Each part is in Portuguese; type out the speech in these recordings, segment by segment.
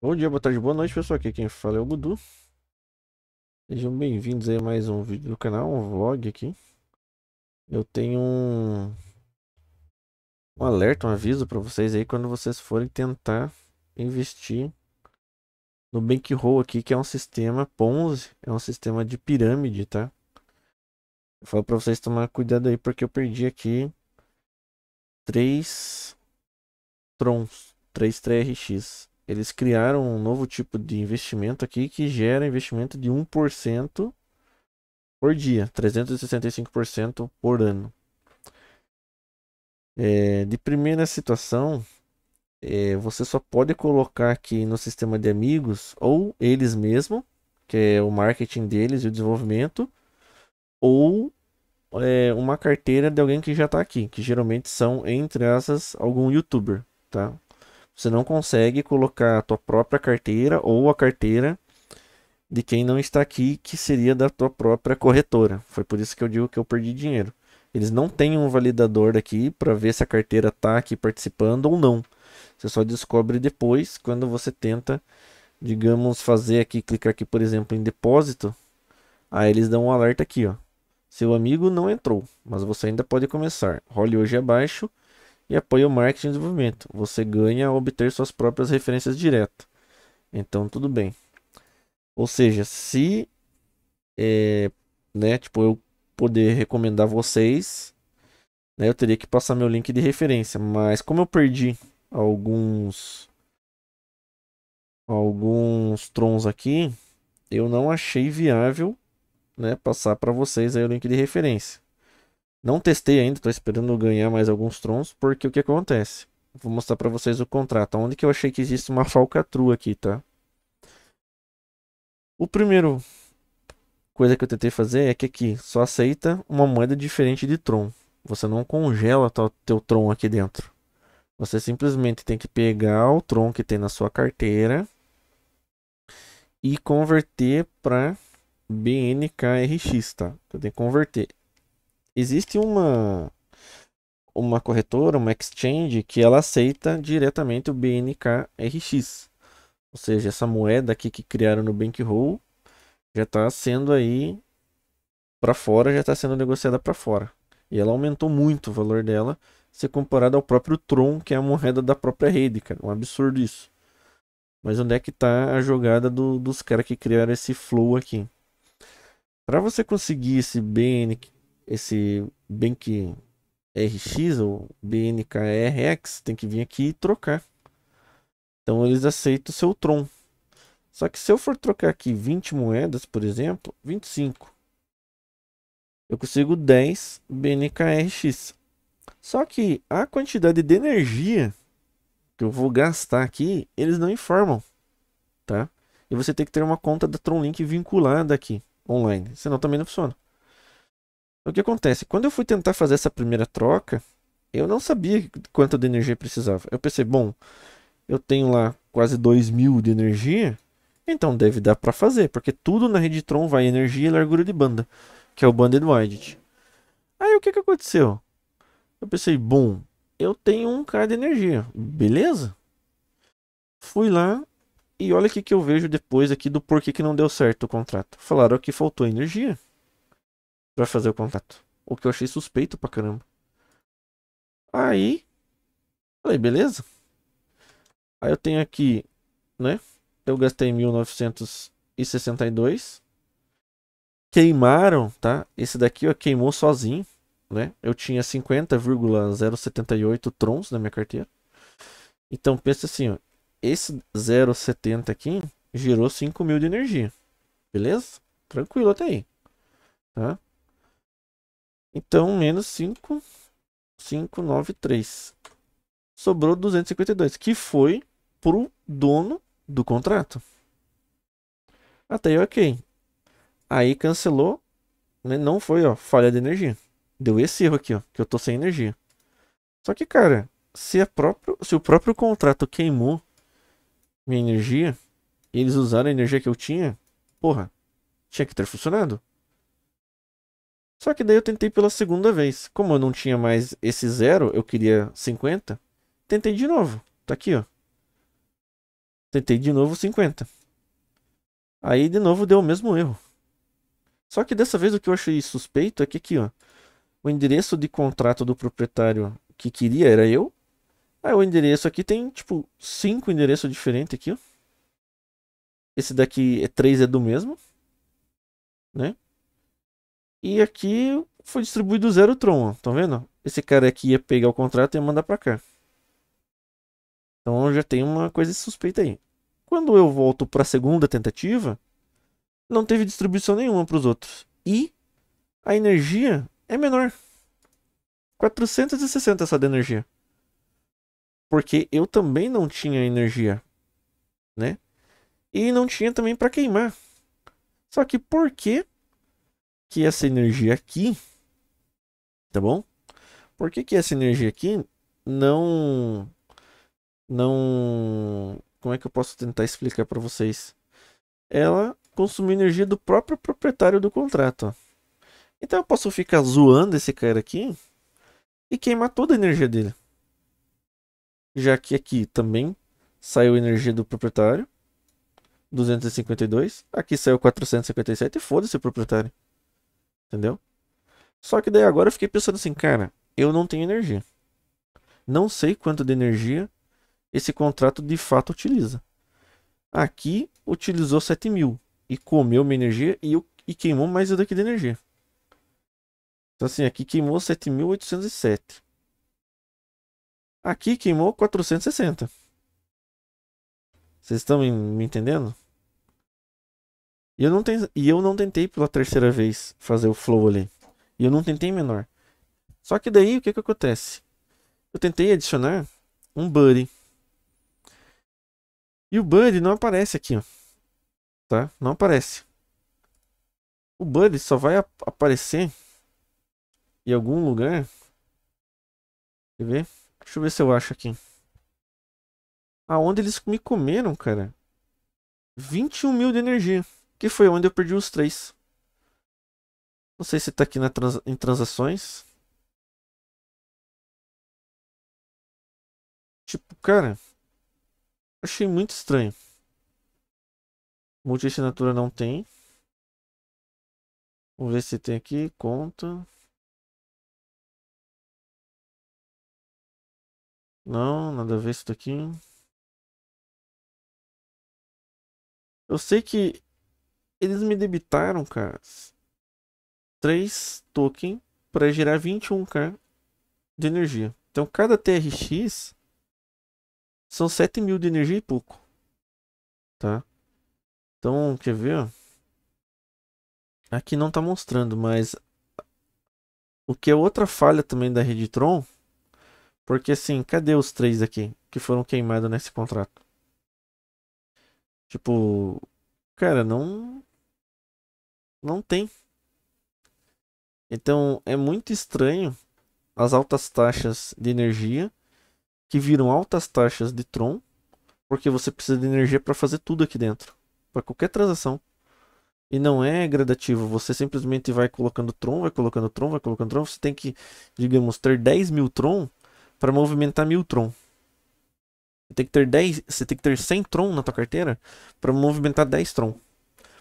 Bom dia, boa tarde, boa noite, pessoal. Aqui quem fala é o Gudu. Sejam bem-vindos a mais um vídeo do canal, um vlog aqui. Eu tenho um, um alerta, um aviso para vocês aí quando vocês forem tentar investir no Bankroll aqui, que é um sistema Ponzi, é um sistema de pirâmide, tá? Eu falo para vocês tomar cuidado aí porque eu perdi aqui três trons, 3 TRX eles criaram um novo tipo de investimento aqui que gera investimento de 1% por dia, 365% por ano. É, de primeira situação, é, você só pode colocar aqui no sistema de amigos ou eles mesmos, que é o marketing deles e o desenvolvimento, ou é, uma carteira de alguém que já está aqui, que geralmente são entre essas algum youtuber, tá? Você não consegue colocar a tua própria carteira ou a carteira de quem não está aqui, que seria da tua própria corretora. Foi por isso que eu digo que eu perdi dinheiro. Eles não têm um validador daqui para ver se a carteira está aqui participando ou não. Você só descobre depois quando você tenta, digamos, fazer aqui, clicar aqui, por exemplo, em depósito. Aí eles dão um alerta aqui, ó. Seu amigo não entrou, mas você ainda pode começar. Role hoje abaixo e apoia o marketing e desenvolvimento. Você ganha ao obter suas próprias referências direto. Então, tudo bem. Ou seja, se é, né, tipo, eu poder recomendar vocês, né, eu teria que passar meu link de referência. Mas como eu perdi alguns alguns trons aqui, eu não achei viável né, passar para vocês aí o link de referência. Não testei ainda, estou esperando ganhar mais alguns trons, porque o que acontece? Vou mostrar para vocês o contrato, onde que eu achei que existe uma falcatrua aqui, tá? O primeiro coisa que eu tentei fazer é que aqui só aceita uma moeda diferente de Tron. Você não congela teu Tron aqui dentro. Você simplesmente tem que pegar o Tron que tem na sua carteira e converter para BNKRX, tá? Eu então, tenho que converter existe uma uma corretora, uma exchange que ela aceita diretamente o BNKRX. Ou seja, essa moeda aqui que criaram no Bankroll já está sendo aí para fora, já está sendo negociada para fora. E ela aumentou muito o valor dela se comparado ao próprio Tron, que é a moeda da própria rede, cara. Um absurdo isso. Mas onde é que está a jogada do, dos caras que criaram esse flow aqui? Para você conseguir esse BN, esse Bank RX ou BNKRX, tem que vir aqui e trocar. Então eles aceitam o seu Tron. Só que se eu for trocar aqui 20 moedas, por exemplo, 25. Eu consigo 10 BNKRX. Só que a quantidade de energia que eu vou gastar aqui, eles não informam, tá? E você tem que ter uma conta da Tronlink vinculada aqui online, senão também não funciona. O que acontece? Quando eu fui tentar fazer essa primeira troca, eu não sabia quanto de energia precisava. Eu pensei, bom, eu tenho lá quase dois mil de energia, então deve dar para fazer, porque tudo na rede Tron vai energia e largura de banda, que é o banded wide. Aí o que, que aconteceu? Eu pensei, bom, eu tenho um k de energia, beleza? Fui lá e olha o que, que eu vejo depois aqui do porquê que não deu certo o contrato. Falaram que faltou energia para fazer o contato, O que eu achei suspeito pra caramba. Aí, falei, beleza. Aí eu tenho aqui, né? Eu gastei 1962. Queimaram, tá? Esse daqui, ó, queimou sozinho, né? Eu tinha 50,078 trons na minha carteira. Então, pensa assim, ó. Esse 0,70 aqui gerou 5 mil de energia. Beleza? Tranquilo até aí. Tá? Então, menos 5, 5, 9, 3. Sobrou 252, que foi pro dono do contrato. Até aí, ok. Aí cancelou. Né? Não foi, ó, falha de energia. Deu esse erro aqui, ó, que eu tô sem energia. Só que, cara, se, próprio, se o próprio contrato queimou minha energia, eles usaram a energia que eu tinha, porra, tinha que ter funcionado. Só que daí eu tentei pela segunda vez. Como eu não tinha mais esse zero, eu queria 50. Tentei de novo. Tá aqui, ó. Tentei de novo 50. Aí de novo deu o mesmo erro. Só que dessa vez o que eu achei suspeito é que aqui, ó. O endereço de contrato do proprietário que queria era eu. Aí o endereço aqui tem, tipo, cinco endereços diferentes aqui, ó. Esse daqui é 3 é do mesmo. Né? E aqui foi distribuído zero Tron, ó. Tá vendo? Esse cara aqui ia pegar o contrato e ia mandar pra cá. Então já tem uma coisa suspeita aí. Quando eu volto pra segunda tentativa, não teve distribuição nenhuma para os outros. E a energia é menor. 460 só de energia. Porque eu também não tinha energia, né? E não tinha também para queimar. Só que por quê? que essa energia aqui, tá bom? Por que, que essa energia aqui não não como é que eu posso tentar explicar para vocês? Ela consome energia do próprio proprietário do contrato. Então eu posso ficar zoando esse cara aqui e queimar toda a energia dele. Já que aqui também saiu energia do proprietário, 252, aqui saiu 457 e foda-se o proprietário. Entendeu? Só que daí agora eu fiquei pensando assim, cara, eu não tenho energia. Não sei quanto de energia esse contrato de fato utiliza. Aqui utilizou 7 mil e comeu minha energia e, eu, e queimou mais daqui de energia. Então assim, aqui queimou 7.807. Aqui queimou 460. Vocês estão me entendendo? E eu não, ten... e eu não tentei pela terceira vez fazer o flow ali. E eu não tentei menor. Só que daí o que, que acontece? Eu tentei adicionar um buddy. E o buddy não aparece aqui, ó. Tá? Não aparece. O buddy só vai ap aparecer em algum lugar. Quer ver? Deixa eu ver se eu acho aqui. Aonde eles me comeram, cara. 21 mil de energia. Que foi onde eu perdi os três. Não sei se está aqui na trans, em transações. Tipo, cara. Achei muito estranho. Multi-assinatura não tem. Vamos ver se tem aqui. Conta. Não, nada a ver isso daqui. Eu sei que eles me debitaram, cara, 3 token para gerar 21k de energia. Então cada TRX são 7 mil de energia e pouco. Tá? Então, quer ver? Aqui não tá mostrando, mas o que é outra falha também da rede Tron, porque assim, cadê os três aqui que foram queimados nesse contrato? Tipo, cara, não não tem. Então é muito estranho as altas taxas de energia que viram altas taxas de Tron, porque você precisa de energia para fazer tudo aqui dentro, para qualquer transação. E não é gradativo, você simplesmente vai colocando Tron, vai colocando Tron, vai colocando Tron. Você tem que, digamos, ter 10 mil Tron para movimentar mil Tron. Você tem que ter 10, você tem que ter 100 Tron na tua carteira para movimentar 10 Tron,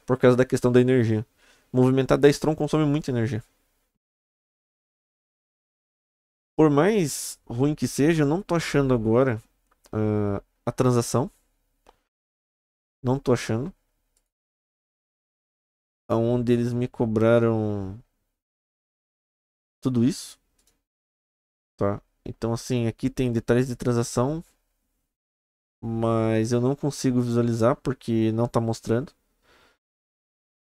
por causa da questão da energia. Movimentar 10 Tron consome muita energia. Por mais ruim que seja, eu não tô achando agora uh, a transação. Não tô achando. Aonde eles me cobraram tudo isso. Tá? Então, assim, aqui tem detalhes de transação. Mas eu não consigo visualizar porque não tá mostrando.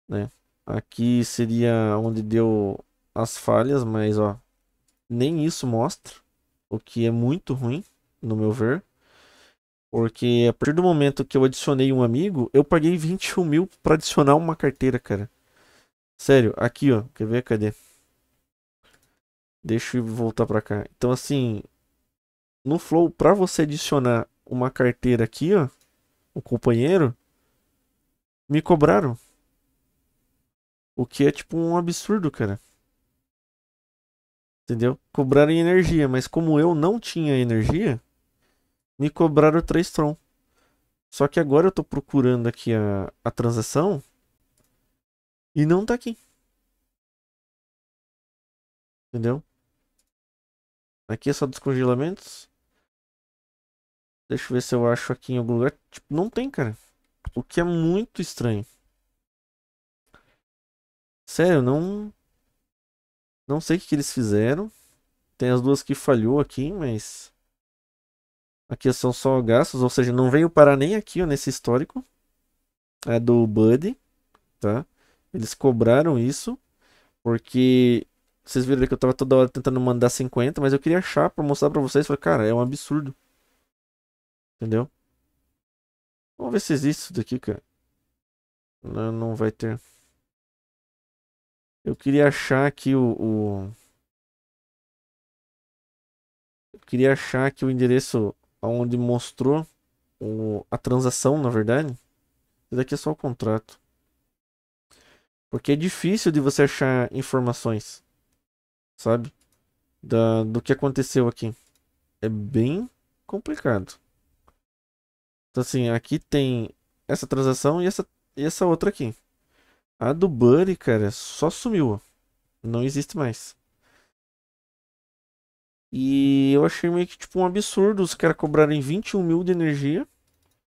Né? Aqui seria onde deu as falhas, mas ó, nem isso mostra, o que é muito ruim, no meu ver. Porque a partir do momento que eu adicionei um amigo, eu paguei 21 mil para adicionar uma carteira, cara. Sério, aqui ó, quer ver? Cadê? Deixa eu voltar para cá. Então assim, no Flow, para você adicionar uma carteira aqui, ó, o companheiro, me cobraram o que é tipo um absurdo, cara. Entendeu? Cobraram energia, mas como eu não tinha energia, me cobraram 3 Tron. Só que agora eu tô procurando aqui a, a transação e não tá aqui. Entendeu? Aqui é só descongelamentos. Deixa eu ver se eu acho aqui em algum lugar. Tipo, não tem, cara. O que é muito estranho. Sério, não. Não sei o que, que eles fizeram. Tem as duas que falhou aqui, mas. Aqui é são só gastos, ou seja, não veio parar nem aqui ó, nesse histórico. É do Buddy, tá? Eles cobraram isso, porque vocês viram que eu tava toda hora tentando mandar 50, mas eu queria achar pra mostrar pra vocês. Falei, cara, é um absurdo. Entendeu? Vamos ver se existe isso daqui, cara. Não, não vai ter. Eu queria achar aqui o, o... Eu queria achar aqui o endereço onde mostrou o... a transação, na verdade. Isso daqui é só o contrato. Porque é difícil de você achar informações, sabe? Da, do que aconteceu aqui. É bem complicado. Então, assim, aqui tem essa transação e essa, e essa outra aqui. A do Buddy, cara, só sumiu. Não existe mais. E eu achei meio que tipo um absurdo os caras cobrarem 21 mil de energia.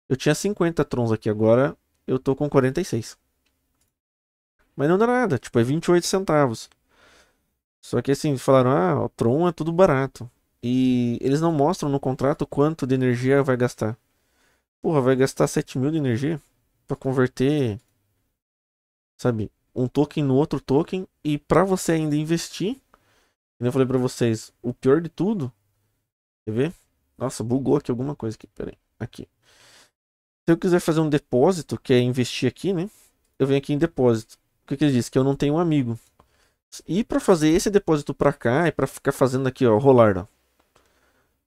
Eu tinha 50 trons aqui, agora eu tô com 46. Mas não dá nada, tipo, é 28 centavos. Só que assim, falaram, ah, o Tron é tudo barato. E eles não mostram no contrato quanto de energia vai gastar. Porra, vai gastar 7 mil de energia pra converter sabe? Um token no outro token e para você ainda investir, como eu falei para vocês, o pior de tudo, quer ver? Nossa, bugou aqui alguma coisa aqui, peraí, aqui. Se eu quiser fazer um depósito, que é investir aqui, né? Eu venho aqui em depósito. O que, que ele diz? Que eu não tenho um amigo. E para fazer esse depósito para cá e para ficar fazendo aqui, ó, rolar, ó.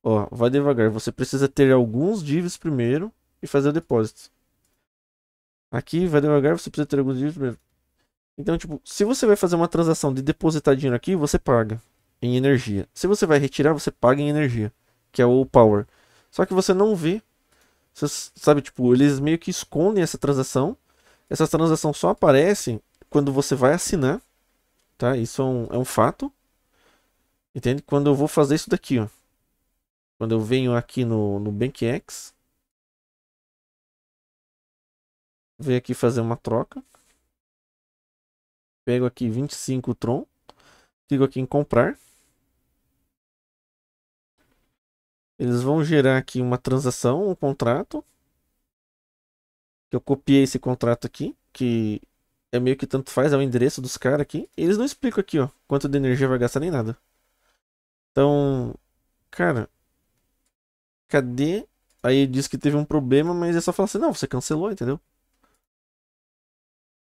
Ó, vai devagar. Você precisa ter alguns divs primeiro e fazer o depósito. Aqui vai devagar, você precisa ter alguns dias primeiro. Então, tipo, se você vai fazer uma transação de depositar dinheiro aqui, você paga em energia. Se você vai retirar, você paga em energia, que é o power. Só que você não vê, você sabe, tipo, eles meio que escondem essa transação. Essa transação só aparece quando você vai assinar, tá? Isso é um, é um fato. Entende? Quando eu vou fazer isso daqui, ó. Quando eu venho aqui no, no BankX. Venho aqui fazer uma troca. Pego aqui 25 Tron. Clico aqui em comprar. Eles vão gerar aqui uma transação, um contrato. Eu copiei esse contrato aqui, que é meio que tanto faz, é o endereço dos caras aqui. Eles não explicam aqui, ó, quanto de energia vai gastar nem nada. Então, cara, cadê? Aí diz que teve um problema, mas é só falar assim, não, você cancelou, entendeu?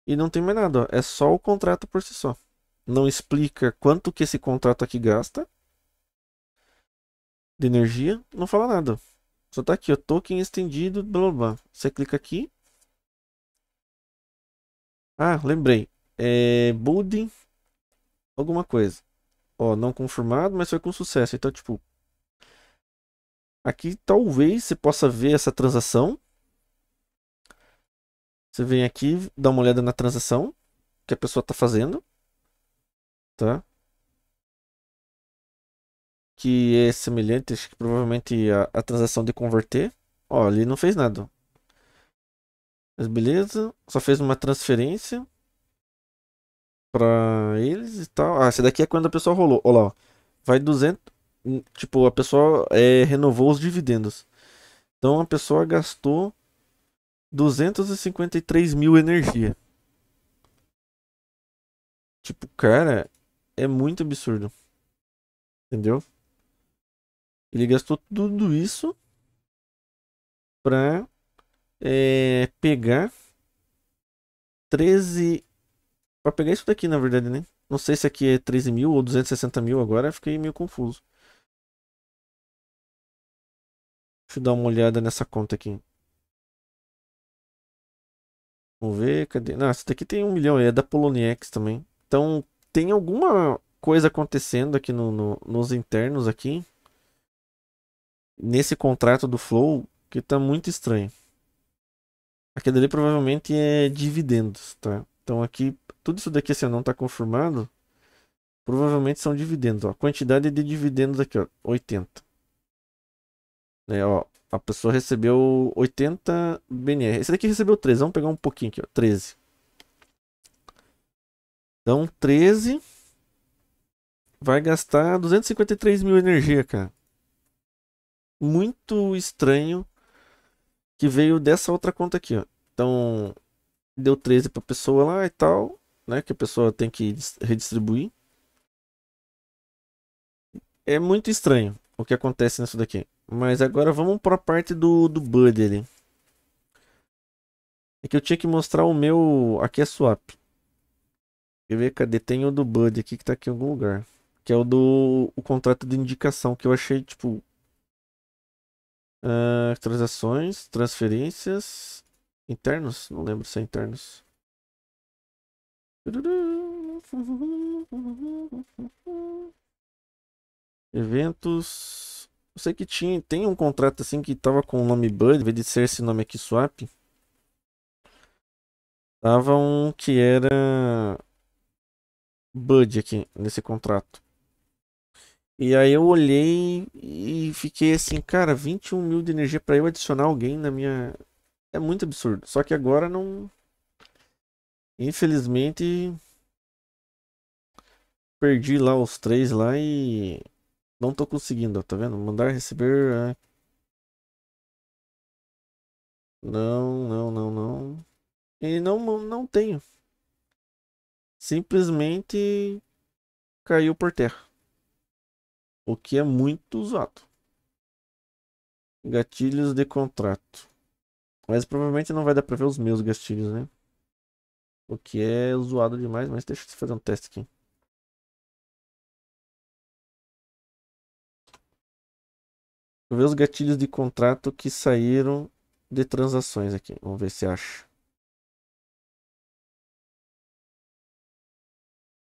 E não tem mais nada, ó. é só o contrato por si só. Não explica quanto que esse contrato aqui gasta de energia, não fala nada. Só tá aqui, ó, token estendido, blá blá. Você clica aqui. Ah, lembrei. É building alguma coisa. Ó, não confirmado, mas foi com sucesso. Então, tipo, aqui talvez você possa ver essa transação você vem aqui, dá uma olhada na transação que a pessoa está fazendo, tá? Que é semelhante, acho que provavelmente a, a transação de converter. Ó, ali não fez nada. Mas beleza, só fez uma transferência para eles e tal. Ah, esse daqui é quando a pessoa rolou. Olha lá, ó. vai 200. Hum, tipo, a pessoa é, renovou os dividendos. Então a pessoa gastou 253 mil energia. Tipo, cara, é muito absurdo. Entendeu? Ele gastou tudo isso pra é, pegar 13. Pra pegar isso daqui, na verdade, né? Não sei se aqui é 13 mil ou 260 mil agora, fiquei meio confuso. Deixa eu dar uma olhada nessa conta aqui. Vamos ver, cadê? Não, essa daqui tem um milhão, é da Poloniex também. Então, tem alguma coisa acontecendo aqui no, no, nos internos aqui. Nesse contrato do Flow, que tá muito estranho. Aqui dali provavelmente é dividendos, tá? Então aqui, tudo isso daqui, se não tá confirmado, provavelmente são dividendos. Ó. A quantidade de dividendos aqui, ó, 80. É, ó, a pessoa recebeu 80 BNR. Esse daqui recebeu 13. Vamos pegar um pouquinho aqui, ó. 13. Então, 13 vai gastar 253 mil energia, cara. Muito estranho que veio dessa outra conta aqui, ó. Então, deu 13 pra pessoa lá e tal, né? Que a pessoa tem que redistribuir. É muito estranho o que acontece nisso daqui. Mas agora vamos para a parte do, do Bud ali. É que eu tinha que mostrar o meu... Aqui é swap. Quer ver? Cadê? Tem o do Bud aqui que tá aqui em algum lugar. Que é o do o contrato de indicação que eu achei, tipo... Uh, transações, transferências... Internos? Não lembro se é internos. Eventos... Eu sei que tinha, tem um contrato assim que tava com o nome Bud, em vez de ser esse nome aqui swap. Tava um que era Bud aqui nesse contrato. E aí eu olhei e fiquei assim, cara, 21 mil de energia para eu adicionar alguém na minha. É muito absurdo. Só que agora não. Infelizmente. Perdi lá os três lá e. Não tô conseguindo, tá vendo? Mandar receber. É... Não, não, não, não. E não, não tenho. Simplesmente caiu por terra. O que é muito usado. Gatilhos de contrato. Mas provavelmente não vai dar pra ver os meus gatilhos, né? O que é zoado demais, mas deixa eu fazer um teste aqui. Vou ver os gatilhos de contrato que saíram de transações aqui. Vamos ver se acha.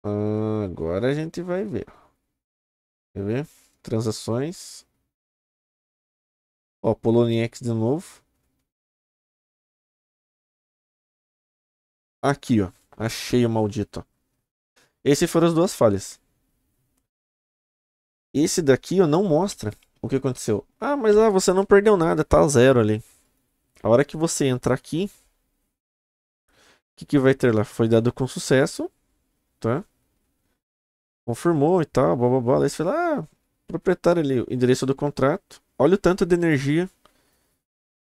Ah, agora a gente vai ver. Quer ver? Transações. Ó, Poloniex de novo. Aqui, ó. Achei o maldito. Essas foram as duas falhas. Esse daqui, ó, não mostra o que aconteceu? Ah, mas ah, você não perdeu nada, tá zero ali. A hora que você entrar aqui, o que, que vai ter lá? Foi dado com sucesso, tá? Confirmou e tal, blá blá blá. Aí você fala, ah, proprietário ali, o endereço do contrato. Olha o tanto de energia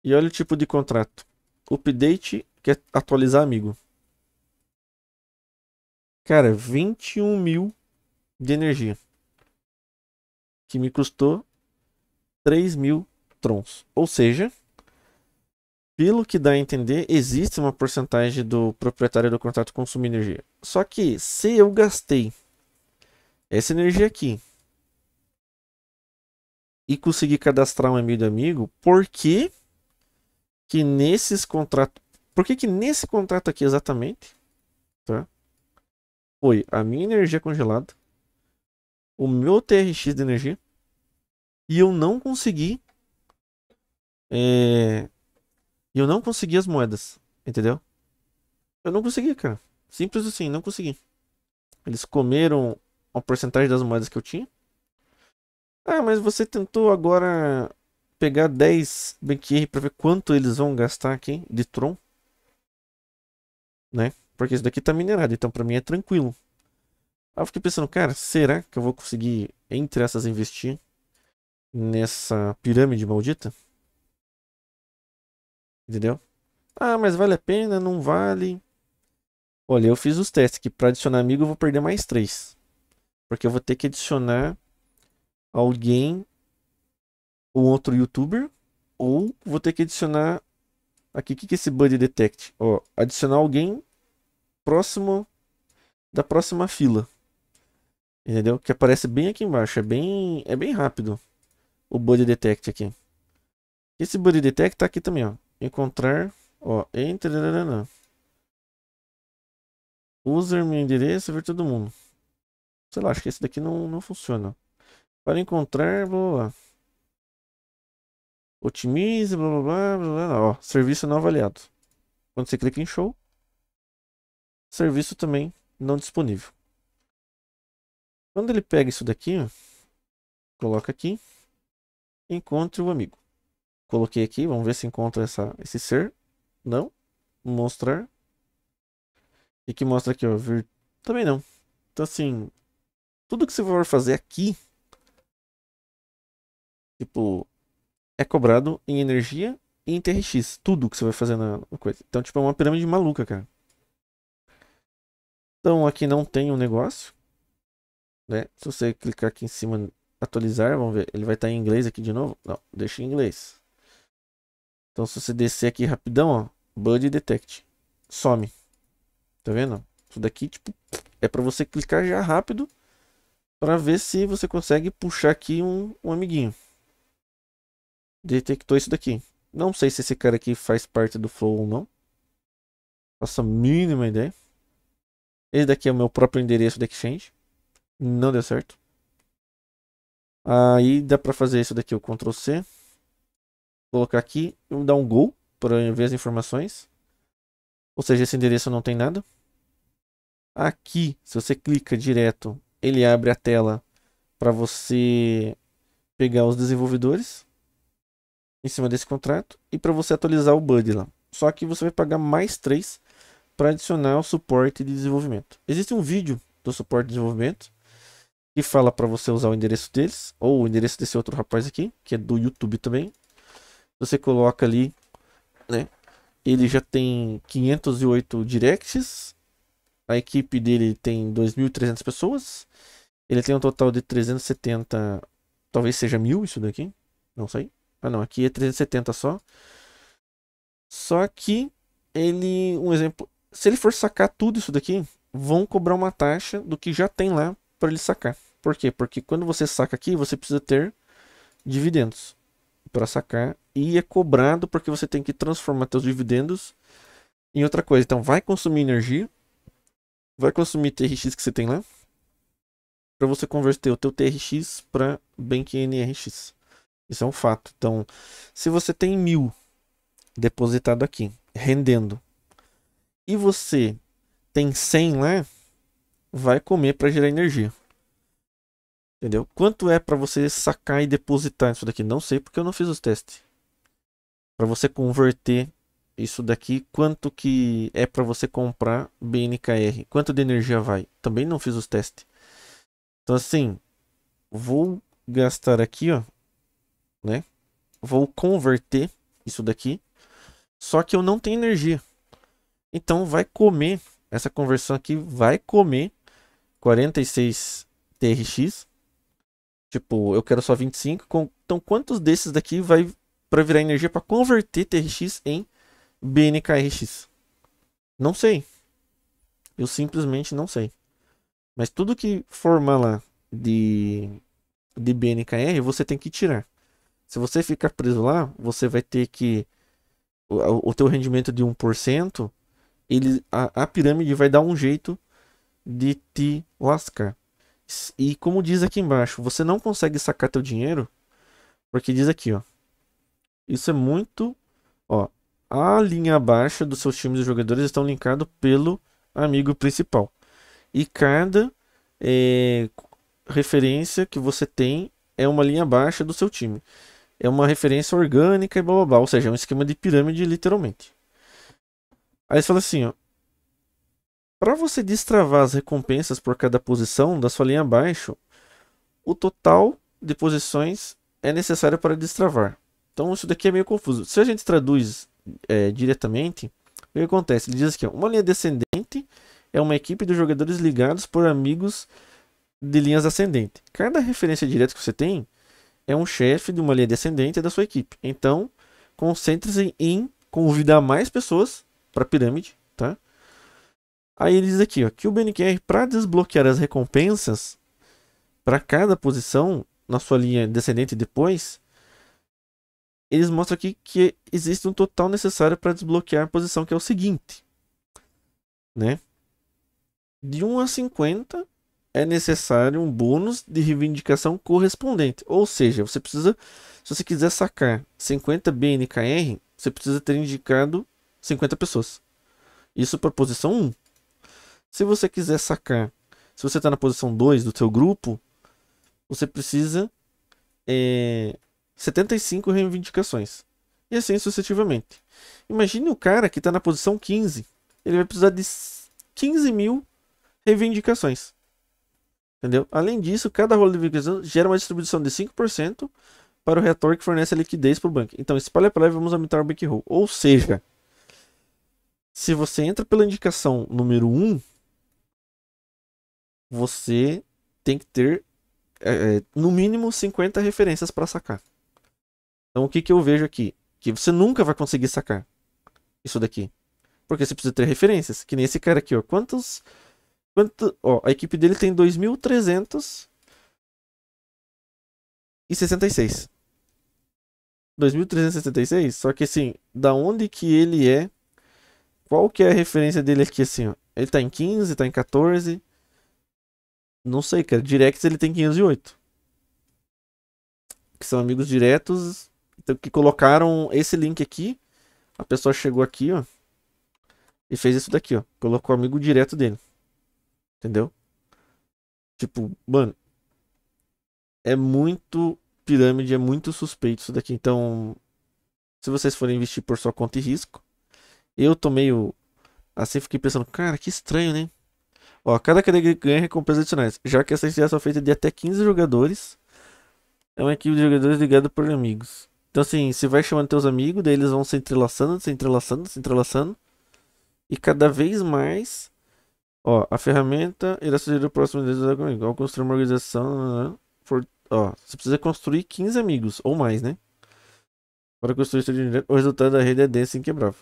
e olha o tipo de contrato. Update, que é atualizar, amigo. Cara, 21 mil de energia. Que me custou 3 mil trons. Ou seja, pelo que dá a entender, existe uma porcentagem do proprietário do contrato consumir energia. Só que se eu gastei essa energia aqui e consegui cadastrar um e do amigo, por que, que nesses contratos. Por que, que nesse contrato aqui exatamente? Tá? Foi a minha energia congelada, o meu TRX de energia e eu não consegui. É... Eu não consegui as moedas, entendeu? Eu não consegui, cara. Simples assim, não consegui. Eles comeram a porcentagem das moedas que eu tinha. Ah, mas você tentou agora pegar 10 BQR para ver quanto eles vão gastar aqui de Tron. Né? Porque isso daqui tá minerado, então para mim é tranquilo. Aí eu fiquei pensando, cara, será que eu vou conseguir entre essas investir? nessa pirâmide maldita? Entendeu? Ah, mas vale a pena? Não vale? Olha, eu fiz os testes que para adicionar amigo eu vou perder mais três. Porque eu vou ter que adicionar alguém ou outro youtuber. Ou vou ter que adicionar. Aqui, o que, que é esse Buddy Detect? Ó, adicionar alguém próximo da próxima fila. Entendeu? Que aparece bem aqui embaixo. É bem, é bem rápido o Body Detect aqui. Esse Body Detect tá aqui também, ó. Encontrar, ó, entre... User, meu endereço, ver todo mundo. Sei lá, acho que esse daqui não, não funciona. Para encontrar, boa. Otimize, blá blá blá, blá blá Ó, serviço não avaliado. Quando você clica em show, serviço também não disponível. Quando ele pega isso daqui, ó, coloca aqui. Encontre o amigo. Coloquei aqui, vamos ver se encontra essa, esse ser. Não. Mostrar. E que mostra aqui, ó. Vir... Também não. Então, assim, tudo que você for fazer aqui, tipo, é cobrado em energia e em TRX. Tudo que você vai fazer na coisa. Então, tipo, é uma pirâmide maluca, cara. Então, aqui não tem um negócio. Né? Se você clicar aqui em cima atualizar, vamos ver. Ele vai estar tá em inglês aqui de novo? Não, deixa em inglês. Então se você descer aqui rapidão, ó, Bud Detect. Some. Tá vendo? Isso daqui, tipo, é para você clicar já rápido para ver se você consegue puxar aqui um, um amiguinho. Detectou isso daqui. Não sei se esse cara aqui faz parte do Flow ou não. Faço a mínima ideia. Esse daqui é o meu próprio endereço da Exchange. Não deu certo. Aí dá para fazer isso daqui, o Ctrl C. Colocar aqui, eu dar um gol para ver as informações. Ou seja, esse endereço não tem nada. Aqui, se você clica direto, ele abre a tela para você pegar os desenvolvedores em cima desse contrato e para você atualizar o bug lá. Só que você vai pagar mais 3 para adicionar o suporte de desenvolvimento. Existe um vídeo do suporte de desenvolvimento que fala para você usar o endereço deles, ou o endereço desse outro rapaz aqui, que é do YouTube também. Você coloca ali, né? Ele já tem 508 directs. A equipe dele tem 2.300 pessoas. Ele tem um total de 370, talvez seja mil isso daqui, não sei. Ah não, aqui é 370 só. Só que ele, um exemplo, se ele for sacar tudo isso daqui, vão cobrar uma taxa do que já tem lá para ele sacar. Por quê? Porque quando você saca aqui, você precisa ter dividendos para sacar e é cobrado porque você tem que transformar seus dividendos em outra coisa. Então vai consumir energia, vai consumir TRX que você tem lá para você converter o teu TRX para NRX. Isso é um fato. Então, se você tem mil depositado aqui, rendendo, e você tem 100 lá, vai comer para gerar energia. Entendeu? Quanto é para você sacar e depositar isso daqui? Não sei porque eu não fiz os testes. Para você converter isso daqui, quanto que é para você comprar BNKR? Quanto de energia vai? Também não fiz os testes. Então assim, vou gastar aqui, ó, né? Vou converter isso daqui. Só que eu não tenho energia. Então vai comer essa conversão aqui vai comer 46 TRX. Tipo, eu quero só 25. Então, quantos desses daqui vai para virar energia para converter TRX em BNKRX? Não sei. Eu simplesmente não sei. Mas tudo que formar lá de, de BNKR, você tem que tirar. Se você ficar preso lá, você vai ter que... O, o teu rendimento de 1%, ele, a, a pirâmide vai dar um jeito de te lascar. E como diz aqui embaixo, você não consegue sacar teu dinheiro, porque diz aqui, ó. Isso é muito, ó. A linha abaixo dos seus times e jogadores estão linkados pelo amigo principal. E cada é, referência que você tem é uma linha baixa do seu time. É uma referência orgânica e blá blá blá, ou seja, é um esquema de pirâmide literalmente. Aí você fala assim, ó, para você destravar as recompensas por cada posição da sua linha abaixo, o total de posições é necessário para destravar. Então isso daqui é meio confuso. Se a gente traduz é, diretamente, o que acontece? Ele diz que uma linha descendente é uma equipe de jogadores ligados por amigos de linhas ascendentes. Cada referência direta que você tem é um chefe de uma linha descendente da sua equipe. Então, concentre-se em convidar mais pessoas para a pirâmide, tá? Aí ele diz aqui ó, que o BNQR, para desbloquear as recompensas para cada posição na sua linha descendente depois, eles mostram aqui que existe um total necessário para desbloquear a posição, que é o seguinte. Né? De 1 a 50 é necessário um bônus de reivindicação correspondente. Ou seja, você precisa, se você quiser sacar 50 BNKR, você precisa ter indicado 50 pessoas. Isso para a posição 1. Se você quiser sacar, se você está na posição 2 do seu grupo, você precisa é, 75 reivindicações. E assim sucessivamente. Imagine o cara que está na posição 15. Ele vai precisar de 15 mil reivindicações. Entendeu? Além disso, cada rolo de reivindicação gera uma distribuição de 5% para o reator que fornece a liquidez para o banco. Então, espalha para lá e vamos aumentar o bankroll. Ou seja, se você entra pela indicação número 1, você tem que ter é, é no mínimo 50 referências para sacar. Então o que, que eu vejo aqui? Que você nunca vai conseguir sacar isso daqui. Porque você precisa ter referências. Que nem esse cara aqui, ó. Quantos. Quanto, ó, a equipe dele tem 2.366. 2.366? Só que assim, da onde que ele é? Qual que é a referência dele aqui assim, ó? Ele tá em 15, tá em 14. Não sei, cara. Directs ele tem 508. Que são amigos diretos. Então, que colocaram esse link aqui. A pessoa chegou aqui, ó. E fez isso daqui, ó. Colocou amigo direto dele. Entendeu? Tipo, mano. É muito pirâmide, é muito suspeito isso daqui. Então, se vocês forem investir por sua conta e risco. Eu tô meio. Assim, fiquei pensando, cara, que estranho, né? Ó, cada categoria ganha recompensas adicionais, já que essa atividades é feita de até 15 jogadores. É uma equipe de jogadores ligada por amigos. Então, assim, você vai chamando teus amigos, daí eles vão se entrelaçando, se entrelaçando, se entrelaçando. E cada vez mais, ó, a ferramenta irá sugerir o próximo desafio comigo. Ao construir uma organização, for, né, né, né, ó, você precisa construir 15 amigos ou mais, né? Para construir o resultado da rede é denso e inquebrável.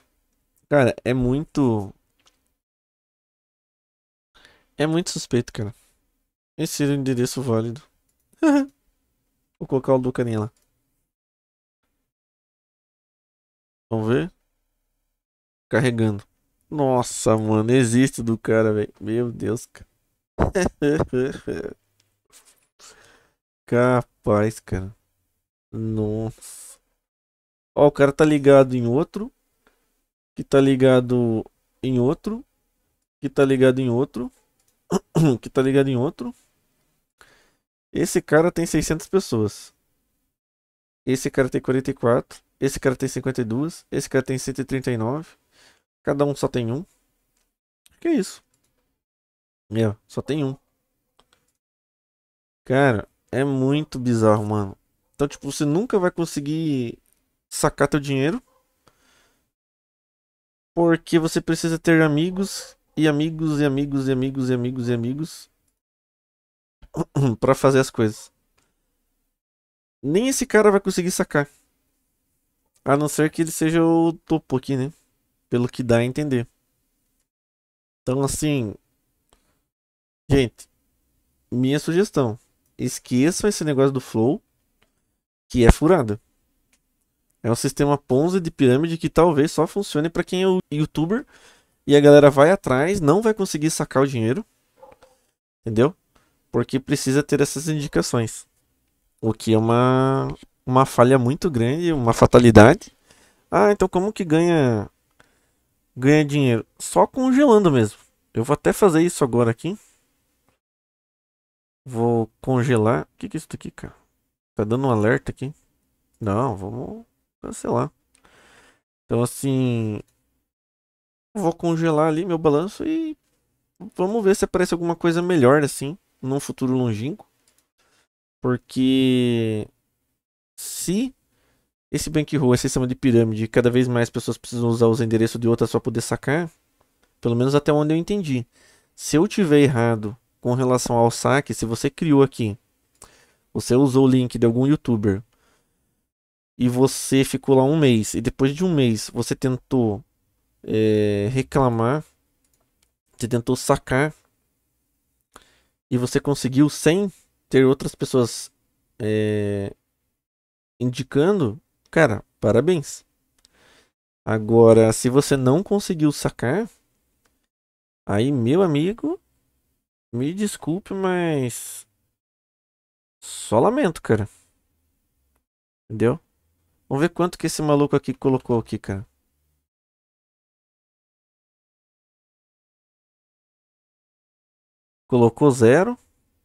Cara, é muito é muito suspeito, cara. Esse é o endereço válido. Vou colocar o do carinha lá. Vamos ver? Carregando. Nossa, mano, existe do cara, velho. Meu Deus, cara. Capaz, cara. Nossa. Ó, o cara tá ligado em outro. Que tá ligado em outro. Que tá ligado em outro. que tá ligado em outro. Esse cara tem 600 pessoas. Esse cara tem 44. Esse cara tem 52. Esse cara tem 139. Cada um só tem um. Que é isso? É, só tem um. Cara, é muito bizarro, mano. Então, tipo, você nunca vai conseguir sacar teu dinheiro. Porque você precisa ter amigos e amigos e amigos e amigos e amigos e amigos para fazer as coisas. Nem esse cara vai conseguir sacar. A não ser que ele seja o topo aqui, né? Pelo que dá a entender. Então, assim. Gente, minha sugestão: esqueçam esse negócio do Flow, que é furada. É um sistema Ponzi de pirâmide que talvez só funcione para quem é youtuber e a galera vai atrás, não vai conseguir sacar o dinheiro. Entendeu? Porque precisa ter essas indicações. O que é uma, uma falha muito grande, uma fatalidade. Ah, então como que ganha ganha dinheiro? Só congelando mesmo. Eu vou até fazer isso agora aqui. Vou congelar. O que, que é isso daqui, cara? Tá dando um alerta aqui. Não, vamos cancelar. Então, assim, Vou congelar ali meu balanço e vamos ver se aparece alguma coisa melhor assim num futuro longínquo. Porque se esse bankroll, esse sistema de pirâmide, cada vez mais pessoas precisam usar os endereços de outras para poder sacar, pelo menos até onde eu entendi. Se eu tiver errado com relação ao saque, se você criou aqui, você usou o link de algum youtuber e você ficou lá um mês e depois de um mês você tentou é, reclamar, você tentou sacar e você conseguiu sem ter outras pessoas é, indicando, cara, parabéns. Agora, se você não conseguiu sacar, aí meu amigo, me desculpe, mas só lamento, cara. Entendeu? Vamos ver quanto que esse maluco aqui colocou aqui, cara. Colocou zero.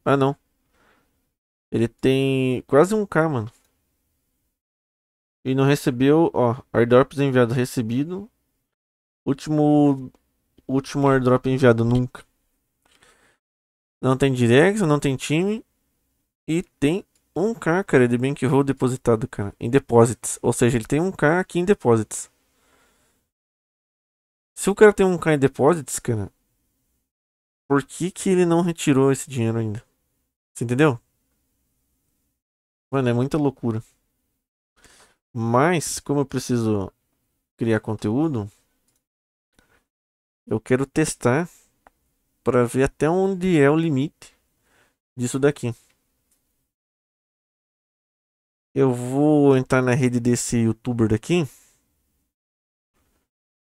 Ah, não. Ele tem quase um k mano. E não recebeu, ó, airdrops enviado recebido. Último último airdrop enviado nunca. Não tem direct, não tem time. E tem um k cara, de bankroll depositado, cara, em deposits. Ou seja, ele tem um k aqui em deposits. Se o cara tem um k em deposits, cara, por que, que ele não retirou esse dinheiro ainda? Você entendeu? Mano, é muita loucura. Mas, como eu preciso criar conteúdo, eu quero testar para ver até onde é o limite disso daqui. Eu vou entrar na rede desse youtuber daqui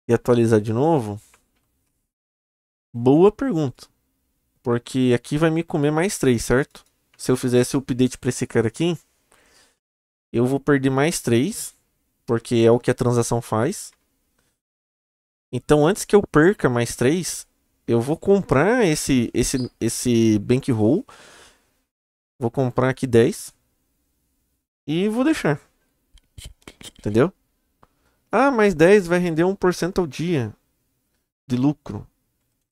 e atualizar de novo Boa pergunta. Porque aqui vai me comer mais 3, certo? Se eu fizesse o update para esse cara aqui, eu vou perder mais 3, porque é o que a transação faz. Então, antes que eu perca mais 3, eu vou comprar esse esse esse bankroll. Vou comprar aqui 10 e vou deixar. Entendeu? Ah, mais 10 vai render 1% ao dia de lucro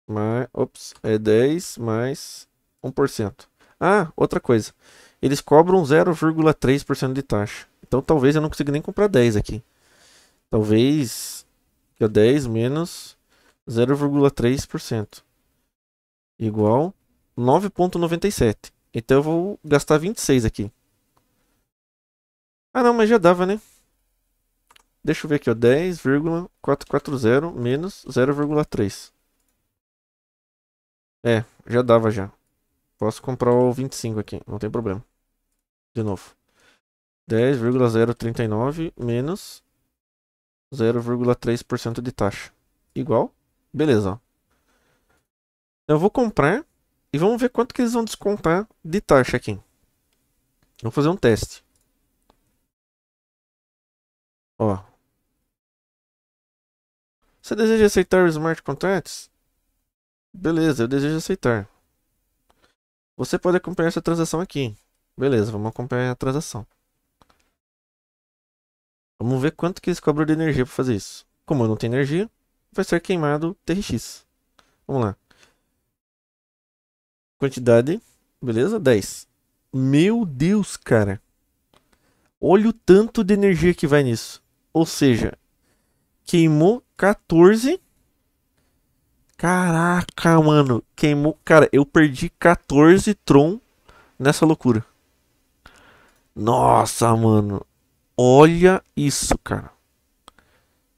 mais, ops, é 10 mais 1%. Ah, outra coisa. Eles cobram 0,3% de taxa. Então talvez eu não consiga nem comprar 10 aqui. Talvez fica 10 menos 0,3% igual 9,97. Então eu vou gastar 26 aqui. Ah não, mas já dava, né? Deixa eu ver aqui, ó, 10,440 menos 0,3. É, já dava já. Posso comprar o 25 aqui, não tem problema. De novo. 10,039 menos 0,3% de taxa. Igual? Beleza. Ó. Eu vou comprar e vamos ver quanto que eles vão descontar de taxa aqui. Vou fazer um teste. Ó. Você deseja aceitar o smart contracts? Beleza, eu desejo aceitar. Você pode acompanhar essa transação aqui. Beleza, vamos acompanhar a transação. Vamos ver quanto que eles cobram de energia para fazer isso. Como eu não tenho energia, vai ser queimado TRX. Vamos lá. Quantidade, beleza? 10. Meu Deus, cara. Olha o tanto de energia que vai nisso. Ou seja, queimou 14 Caraca, mano. Queimou. Cara, eu perdi 14 Tron nessa loucura. Nossa, mano. Olha isso, cara.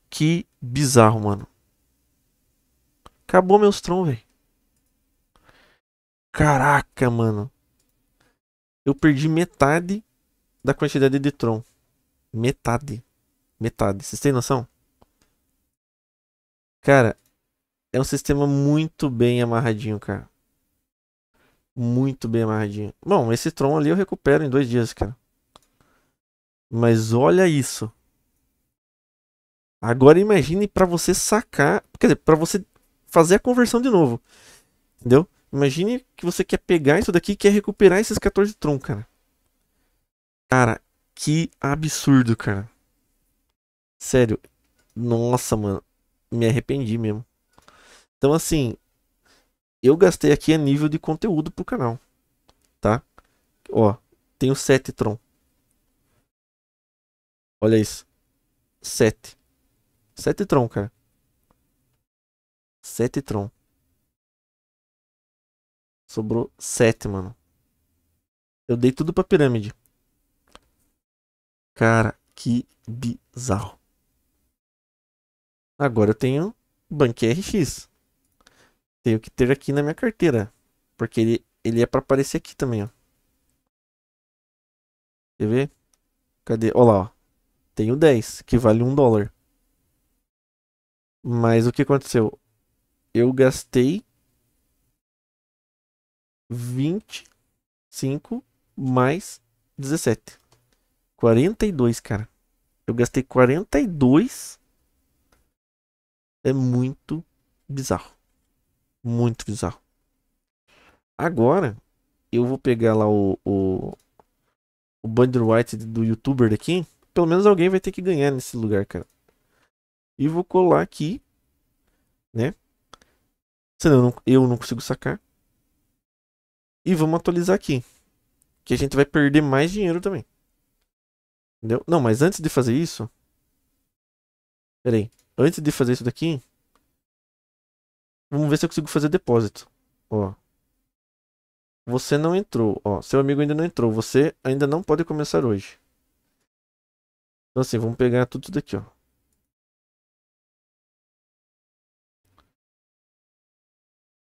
Que bizarro, mano. Acabou meus Tron, velho. Caraca, mano. Eu perdi metade da quantidade de Tron. Metade. Metade. Vocês têm noção? Cara, é um sistema muito bem amarradinho, cara. Muito bem amarradinho. Bom, esse Tron ali eu recupero em dois dias, cara. Mas olha isso. Agora imagine para você sacar, quer dizer, para você fazer a conversão de novo. Entendeu? Imagine que você quer pegar isso daqui e quer recuperar esses 14 Tron, cara. Cara, que absurdo, cara. Sério. Nossa, mano. Me arrependi mesmo. Então, assim, eu gastei aqui a nível de conteúdo pro canal, tá? Ó, tenho 7 Tron. Olha isso. 7. 7 Tron, cara. 7 Tron. Sobrou 7, mano. Eu dei tudo pra pirâmide. Cara, que bizarro. Agora eu tenho Banque RX. Tenho que ter aqui na minha carteira. Porque ele, ele é para aparecer aqui também, ó. Quer ver? Cadê? Olha lá, ó. Tenho 10, que vale 1 dólar. Mas o que aconteceu? Eu gastei 25 mais 17. 42, cara. Eu gastei 42. É muito bizarro. Muito bizarro. Agora, eu vou pegar lá o, o, o White do youtuber daqui. Pelo menos alguém vai ter que ganhar nesse lugar, cara. E vou colar aqui, né? Senão eu não, eu não consigo sacar. E vamos atualizar aqui. Que a gente vai perder mais dinheiro também. Entendeu? Não, mas antes de fazer isso. Pera aí. Antes de fazer isso daqui, Vamos ver se eu consigo fazer depósito. Ó. Você não entrou. Ó, seu amigo ainda não entrou. Você ainda não pode começar hoje. Então assim, vamos pegar tudo daqui, ó.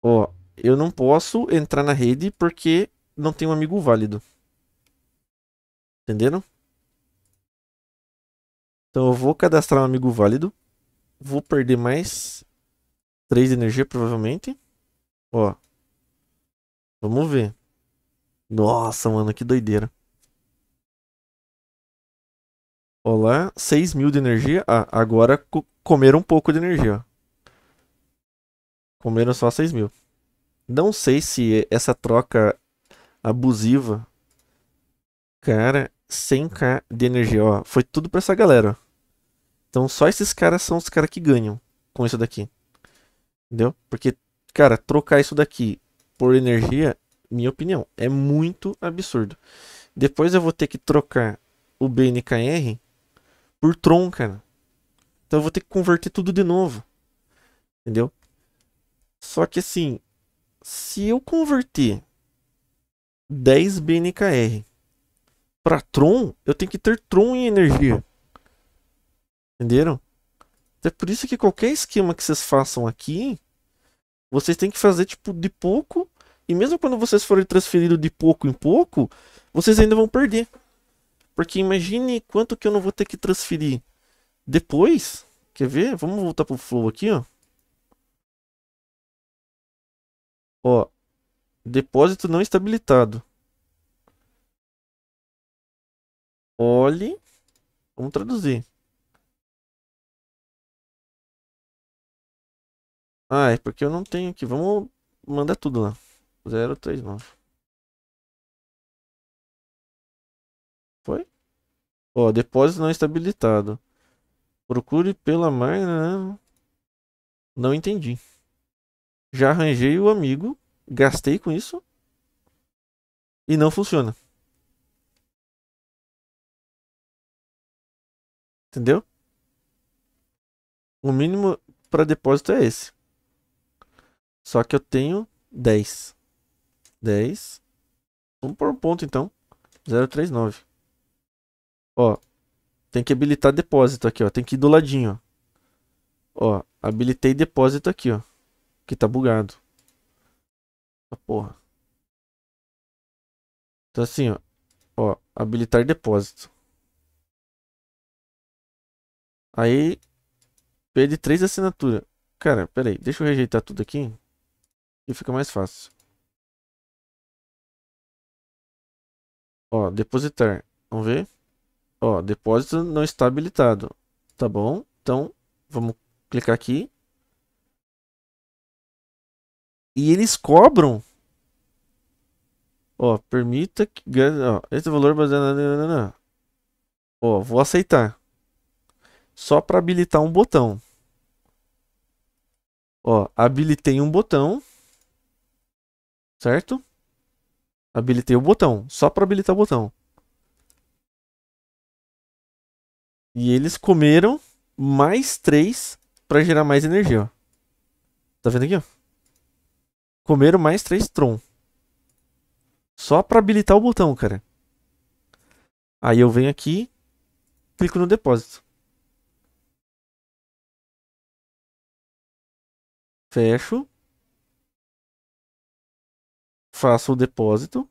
Ó, eu não posso entrar na rede porque não tem um amigo válido. Entenderam? Então eu vou cadastrar um amigo válido. Vou perder mais 3 de energia, provavelmente. Ó. Vamos ver. Nossa, mano, que doideira. Olá, 6 mil de energia. Ah, agora co comeram um pouco de energia. Comeram só 6 mil. Não sei se essa troca abusiva. Cara, 100k de energia, ó. Foi tudo pra essa galera. Então só esses caras são os caras que ganham com isso daqui. Entendeu? Porque, cara, trocar isso daqui por energia, minha opinião, é muito absurdo. Depois eu vou ter que trocar o BNKR por Tron, cara. Né? Então eu vou ter que converter tudo de novo. Entendeu? Só que assim, se eu converter 10 BNKR para Tron, eu tenho que ter Tron em energia. Entenderam? É por isso que qualquer esquema que vocês façam aqui, vocês têm que fazer tipo de pouco. E mesmo quando vocês forem transferidos de pouco em pouco, vocês ainda vão perder. Porque imagine quanto que eu não vou ter que transferir depois. Quer ver? Vamos voltar pro flow aqui, ó. Ó, depósito não está habilitado. Olhe, vamos traduzir. Ah, é porque eu não tenho aqui. Vamos mandar tudo lá. 039. Foi? Ó, depósito não estabilitado. Procure pela máquina. Né? Não entendi. Já arranjei o amigo, gastei com isso e não funciona. Entendeu? O mínimo para depósito é esse. Só que eu tenho 10. 10. Vamos por um ponto, então. 039. Ó. Tem que habilitar depósito aqui, ó. Tem que ir do ladinho, ó. Ó, habilitei depósito aqui, ó. Que tá bugado. A ah, porra. Então assim, ó. Ó, habilitar depósito. Aí, pede três assinaturas. Cara, peraí. Deixa eu rejeitar tudo aqui. E fica mais fácil. Ó, depositar. Vamos ver? Ó, depósito não está habilitado. Tá bom? Então, vamos clicar aqui. E eles cobram. Ó, permita que ó, esse valor é baseado Ó, vou aceitar. Só para habilitar um botão. Ó, habilitei um botão. Certo? Habilitei o botão, só para habilitar o botão. E eles comeram mais 3 para gerar mais energia, ó. Tá vendo aqui, ó? Comeram mais 3 Tron. Só para habilitar o botão, cara. Aí eu venho aqui, clico no depósito. Fecho faço o depósito,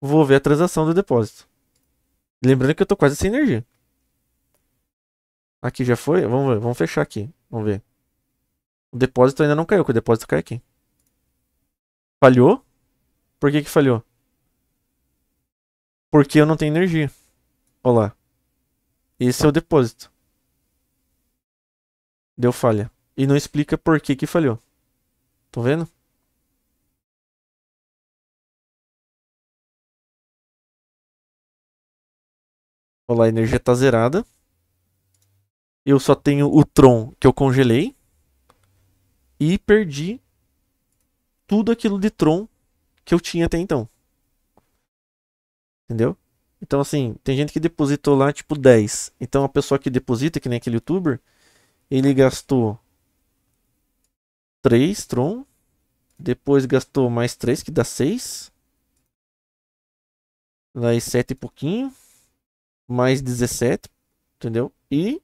vou ver a transação do depósito. Lembrando que eu tô quase sem energia. Aqui já foi? Vamos ver, vamos fechar aqui. Vamos ver. O depósito ainda não caiu, que o depósito cai aqui. Falhou? Por que que falhou? Porque eu não tenho energia. Olha lá. Esse é o depósito. Deu falha. E não explica por que que falhou. Tô tá vendo? Olha lá, a energia tá zerada. Eu só tenho o Tron que eu congelei. E perdi tudo aquilo de Tron que eu tinha até então. Entendeu? Então, assim, tem gente que depositou lá tipo 10. Então, a pessoa que deposita, que nem aquele youtuber, ele gastou 3 Tron. Depois gastou mais 3, que dá 6. Daí 7 e pouquinho mais 17, entendeu? E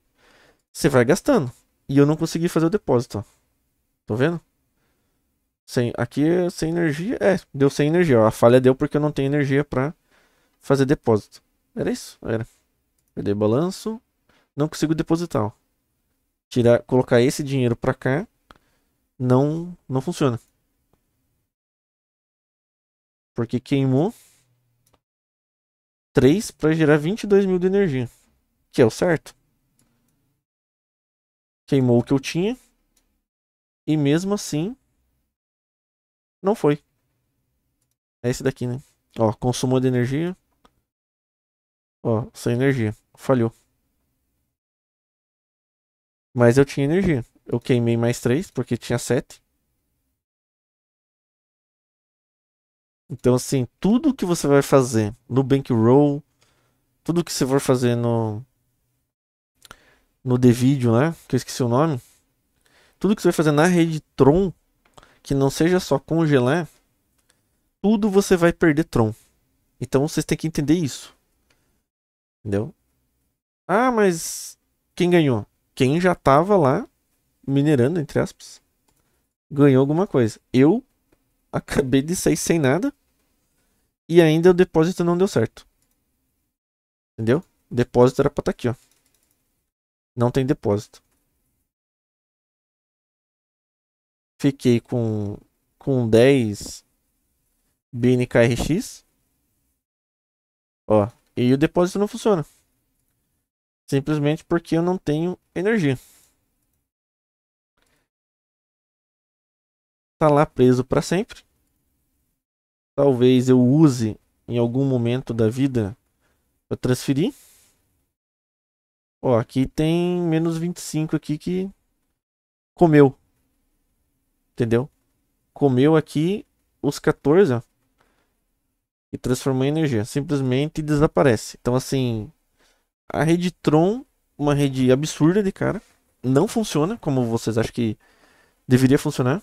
você vai gastando. E eu não consegui fazer o depósito, ó. Tô vendo? Sem, aqui sem energia, é, deu sem energia, ó. A falha deu porque eu não tenho energia para fazer depósito. Era isso, era. Perder balanço, não consigo depositar, ó. Tirar, colocar esse dinheiro para cá não não funciona. Porque queimou 3 para gerar 22 mil de energia, que é o certo. Queimou o que eu tinha. E mesmo assim, não foi. É esse daqui, né? Ó, consumo de energia. Ó, sem energia. Falhou. Mas eu tinha energia. Eu queimei mais 3, porque tinha 7. Então, assim, tudo que você vai fazer no bankroll, tudo que você for fazer no. No The Video, né? Que eu esqueci o nome. Tudo que você vai fazer na rede Tron, que não seja só congelar, tudo você vai perder Tron. Então vocês têm que entender isso. Entendeu? Ah, mas quem ganhou? Quem já tava lá minerando, entre aspas, ganhou alguma coisa. Eu acabei de sair sem nada. E ainda o depósito não deu certo. Entendeu? O depósito era pra estar tá aqui, ó. Não tem depósito. Fiquei com, com 10 BNKRX. Ó, e o depósito não funciona. Simplesmente porque eu não tenho energia. Tá lá preso para sempre talvez eu use em algum momento da vida para transferir. Ó, aqui tem menos 25 aqui que comeu. Entendeu? Comeu aqui os 14, ó, E transformou em energia. Simplesmente desaparece. Então, assim, a rede Tron, uma rede absurda de cara. Não funciona como vocês acham que deveria funcionar.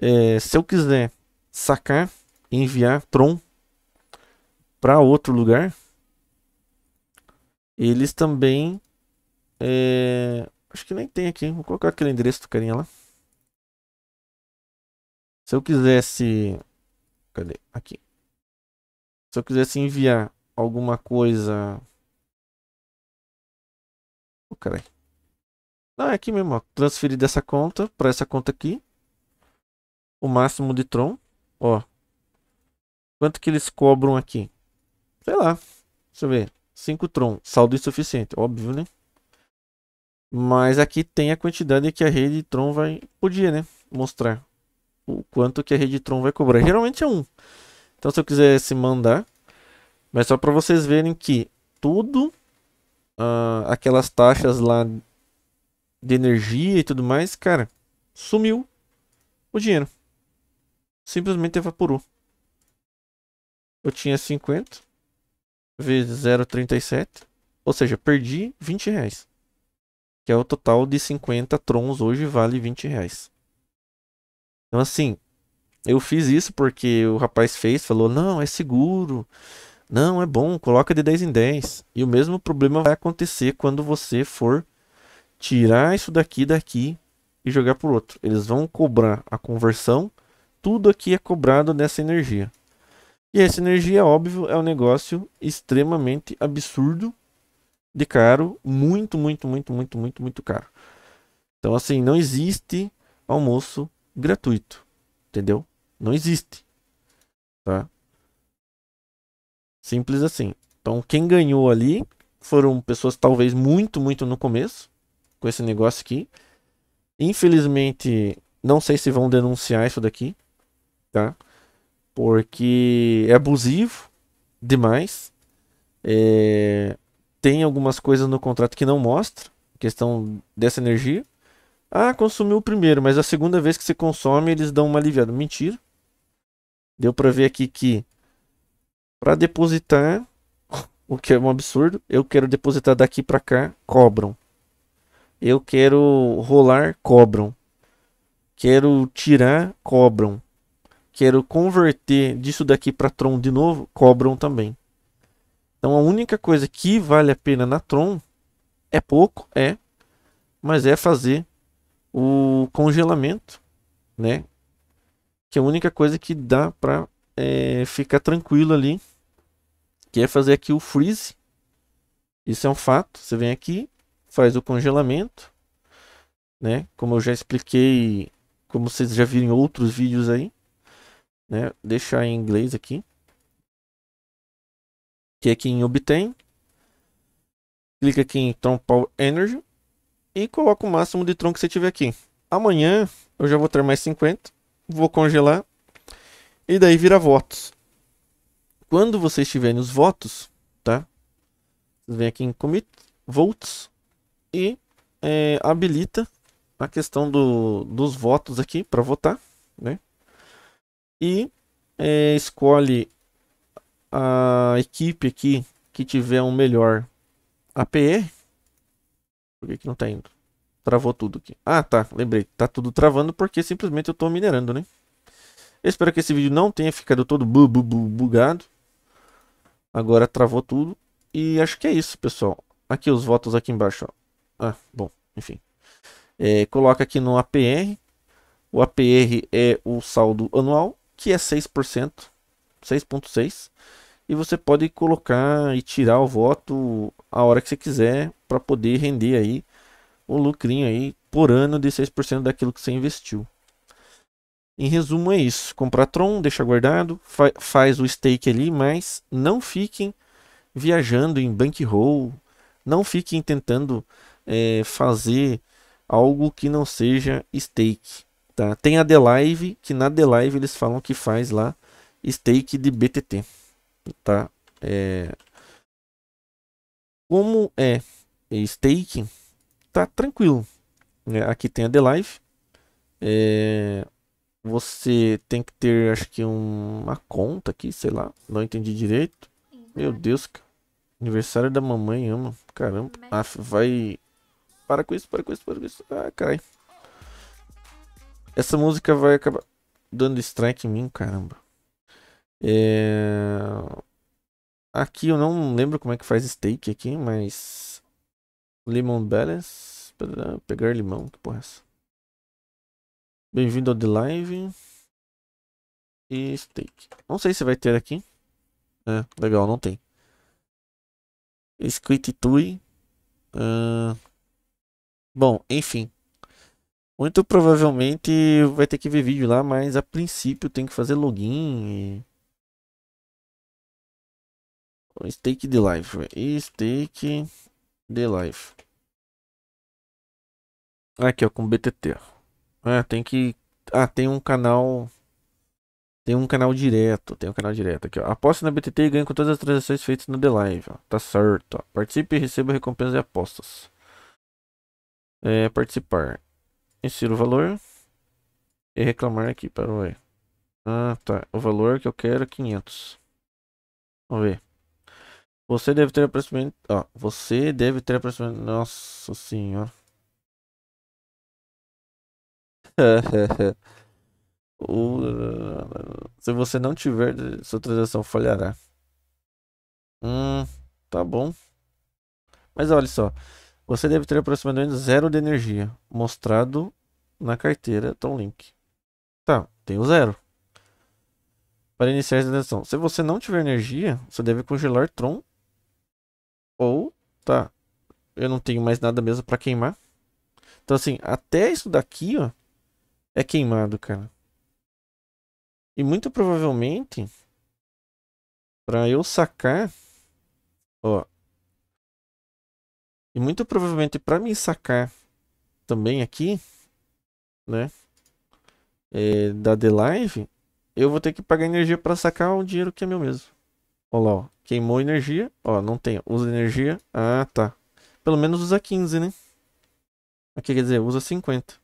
É, se eu quiser sacar enviar Tron para outro lugar, eles também. É... Acho que nem tem aqui. Vou colocar aquele endereço do carinha lá. Se eu quisesse. Cadê? Aqui. Se eu quisesse enviar alguma coisa. Oh, carai. Não, ah, é aqui mesmo. Ó. Transferir dessa conta para essa conta aqui. O máximo de Tron. Ó, Quanto que eles cobram aqui? Sei lá. Deixa eu ver. 5 Tron. Saldo insuficiente. Óbvio, né? Mas aqui tem a quantidade que a rede Tron vai. Podia, né? Mostrar o quanto que a rede Tron vai cobrar. Geralmente é 1. Um. Então, se eu quisesse mandar. Mas só para vocês verem que tudo. Uh, aquelas taxas lá de energia e tudo mais, cara, sumiu o dinheiro. Simplesmente evaporou eu tinha 50 vezes 0,37, ou seja, perdi 20 reais. Que é o total de 50 trons hoje vale 20 reais. Então assim, eu fiz isso porque o rapaz fez, falou, não, é seguro, não, é bom, coloca de 10 em 10. E o mesmo problema vai acontecer quando você for tirar isso daqui daqui e jogar por outro. Eles vão cobrar a conversão, tudo aqui é cobrado nessa energia. E essa energia, óbvio, é um negócio extremamente absurdo de caro, muito, muito, muito, muito, muito, muito caro. Então, assim, não existe almoço gratuito, entendeu? Não existe, tá? Simples assim. Então, quem ganhou ali foram pessoas talvez muito, muito no começo com esse negócio aqui. Infelizmente, não sei se vão denunciar isso daqui, tá? porque é abusivo demais. É, tem algumas coisas no contrato que não mostra questão dessa energia. Ah, consumiu o primeiro, mas a segunda vez que você consome, eles dão uma aliviada. Mentira. Deu para ver aqui que para depositar, o que é um absurdo, eu quero depositar daqui para cá, cobram. Eu quero rolar, cobram. Quero tirar, cobram quero converter disso daqui para Tron de novo, cobram também. Então a única coisa que vale a pena na Tron é pouco, é, mas é fazer o congelamento, né? Que é a única coisa que dá para é, ficar tranquilo ali, que é fazer aqui o freeze. Isso é um fato. Você vem aqui, faz o congelamento, né? Como eu já expliquei, como vocês já viram em outros vídeos aí né? Deixar em inglês aqui. Clique aqui é em obtém. Clica aqui em Tron Power Energy. E coloca o máximo de Tron que você tiver aqui. Amanhã eu já vou ter mais 50. Vou congelar. E daí vira votos. Quando vocês tiverem os votos, tá? vem aqui em Commit, Votes. E é, habilita a questão do, dos votos aqui para votar, né? e é, escolhe a equipe aqui que tiver um melhor APR. Por que, que não tá indo? Travou tudo aqui. Ah, tá. Lembrei. Tá tudo travando porque simplesmente eu tô minerando, né? Eu espero que esse vídeo não tenha ficado todo bu, bu, bu, bugado. Agora travou tudo. E acho que é isso, pessoal. Aqui os votos aqui embaixo. Ó. Ah, bom. Enfim. É, coloca aqui no APR. O APR é o saldo anual que é 6%, 6.6, e você pode colocar e tirar o voto a hora que você quiser para poder render aí o um lucrinho aí por ano de 6% daquilo que você investiu. Em resumo é isso, comprar Tron, deixa guardado, fa faz o stake ali, mas não fiquem viajando em bankroll, não fiquem tentando é, fazer algo que não seja stake. Tá? Tem a The Live, que na The Live eles falam que faz lá stake de BTT. Tá? É... Como é stake, tá tranquilo. Né? Aqui tem a The Live. É... Você tem que ter, acho que, uma conta aqui, sei lá. Não entendi direito. Meu então. Deus, cara. Aniversário da mamãe, ama. Caramba. Aff, vai. Para com isso, para com isso, para com isso. Ah, caralho. Essa música vai acabar dando strike em mim, caramba. É... Aqui eu não lembro como é que faz steak aqui, mas... Lemon Balance. Pegar limão, que porra é essa? Bem-vindo ao The Live. E steak. Não sei se vai ter aqui. É, legal, não tem. Squid Tui. Uh... Bom, enfim. Muito provavelmente vai ter que ver vídeo lá, mas a princípio tem que fazer login e... Stake the life, stake the life. Aqui ó, com BTT. Ah, é, tem que... Ah, tem um canal... Tem um canal direto, tem um canal direto aqui, ó. Aposta na BTT e ganhe com todas as transações feitas no The Live, Tá certo, ó. Participe e receba recompensas e apostas. É, participar insiro o valor e reclamar aqui para o Ah, tá. O valor que eu quero é 500. Vamos ver. Você deve ter aproximadamente... Ó, você deve ter aproximadamente... Nossa senhora. Se você não tiver, sua transação falhará. Hum, tá bom. Mas olha só. Você deve ter aproximadamente zero de energia, mostrado na carteira Tom Link. Tá, tenho zero. Para iniciar a sessão. Se você não tiver energia, você deve congelar Tron. Ou, tá, eu não tenho mais nada mesmo para queimar. Então assim, até isso daqui, ó, é queimado, cara. E muito provavelmente, para eu sacar, ó, e muito provavelmente para me sacar também aqui, né? É, da The Live, eu vou ter que pagar energia para sacar o dinheiro que é meu mesmo. Olha lá, ó. Queimou energia. Ó, não tem. Usa energia. Ah, tá. Pelo menos usa 15, né? Aqui quer dizer, usa 50.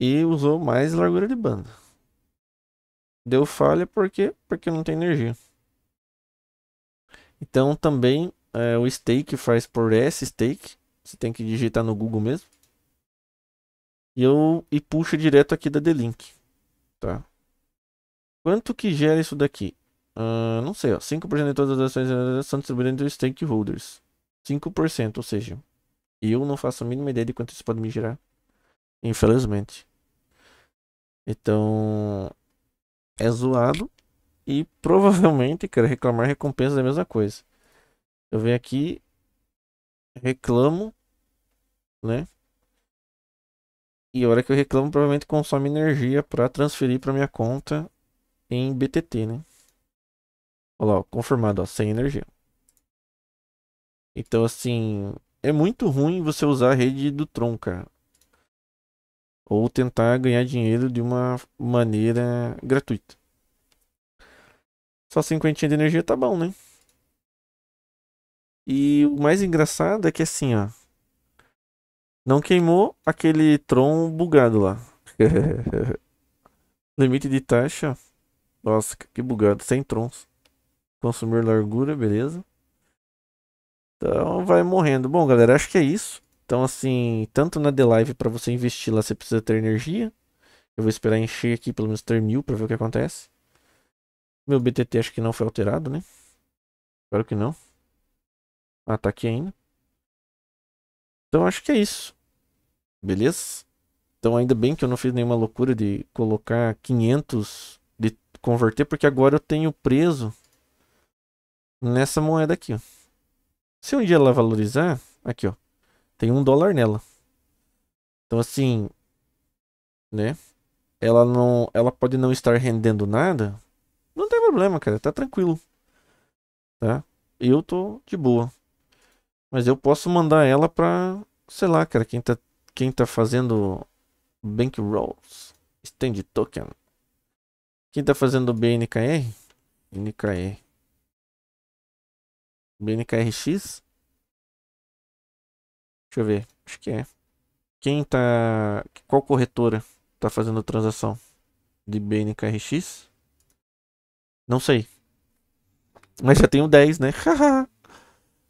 E usou mais largura de banda. Deu falha porque, porque não tem energia. Então também é, o stake faz por S stake. Você tem que digitar no Google mesmo. E, eu, e puxa direto aqui da D-Link. Tá? Quanto que gera isso daqui? Uh, não sei, ó, 5% de todas as ações são distribuídas entre os stakeholders. 5%, ou seja, eu não faço a mínima ideia de quanto isso pode me gerar. Infelizmente. Então, é zoado. E provavelmente, cara, reclamar recompensa é a mesma coisa. Eu venho aqui, reclamo, né? E a hora que eu reclamo, provavelmente consome energia para transferir para minha conta em BTT, né? Olha lá, ó, confirmado, ó, sem energia. Então, assim, é muito ruim você usar a rede do Tron, cara. Ou tentar ganhar dinheiro de uma maneira gratuita. Só cinquentinha de energia tá bom, né? E o mais engraçado é que assim, ó. Não queimou aquele Tron bugado lá. Limite de taxa. Nossa, que bugado. Sem Trons. Consumir largura, beleza. Então vai morrendo. Bom, galera, acho que é isso. Então, assim, tanto na The Live para você investir lá, você precisa ter energia. Eu vou esperar encher aqui pelo menos ter mil para ver o que acontece. Meu BTT acho que não foi alterado, né? Espero que não. Ah, tá aqui ainda. Então acho que é isso. Beleza? Então ainda bem que eu não fiz nenhuma loucura de colocar 500 de converter, porque agora eu tenho preso nessa moeda aqui, ó. Se um dia ela valorizar, aqui, ó, tem um dólar nela. Então assim, né? Ela não, ela pode não estar rendendo nada, problema, cara. Tá tranquilo. Tá? Eu tô de boa. Mas eu posso mandar ela pra, sei lá, cara, quem tá, quem tá fazendo Bankrolls, Stand Token. Quem tá fazendo BNKR? NKR. BNKRX? Deixa eu ver. Acho que é. Quem tá. Qual corretora tá fazendo transação de BNKRX? Não sei. Mas já tenho 10, né?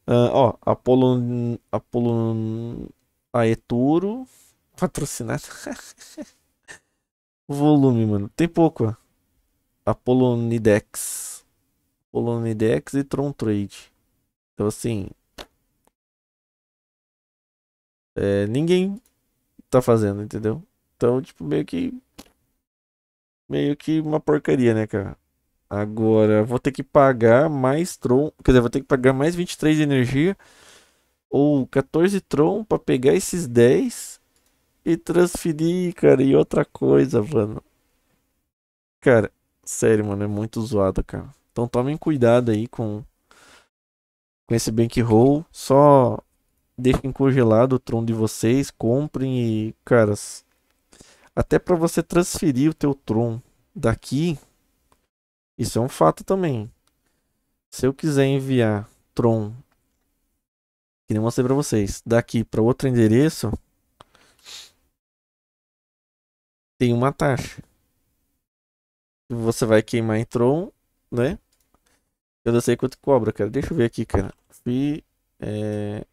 uh, ó, Apolo. Apolo. Aeturo. Patrocinado. Volume, mano. Tem pouco, ó. Apolonidex. Apolonidex e Tron Trade. Então, assim. É, ninguém tá fazendo, entendeu? Então, tipo, meio que. Meio que uma porcaria, né, cara? Agora, vou ter que pagar mais Tron. Quer dizer, vou ter que pagar mais 23 de energia. Ou 14 Tron para pegar esses 10 e transferir, cara. E outra coisa, mano. Cara, sério, mano. É muito zoado, cara. Então tomem cuidado aí com, com esse bankroll. Só deixem congelado o Tron de vocês. Comprem e, caras. Até para você transferir o teu Tron daqui isso é um fato também. Se eu quiser enviar Tron, que nem mostrei para vocês, daqui para outro endereço, tem uma taxa. Você vai queimar em Tron, né? Eu não sei quanto cobra, cara. Deixa eu ver aqui, cara. Fi, é...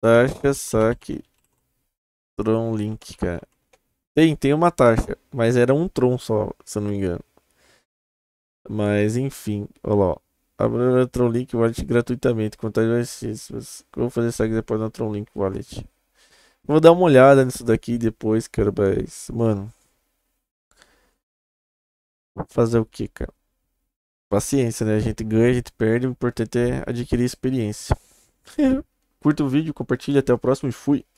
Taxa, saque, Tron Link, cara. Tem, tem uma taxa, mas era um Tron só, se eu não me engano. Mas enfim, olha lá. Abra a é Tron Link Wallet gratuitamente. Contagem vai Vou fazer saque depois na Tron Link Wallet. Vou dar uma olhada nisso daqui depois, cara. Mas, mano. Fazer o que, cara? Paciência, né? A gente ganha, a gente perde. O importante é adquirir experiência. Curta o vídeo, compartilha. Até o próximo e fui.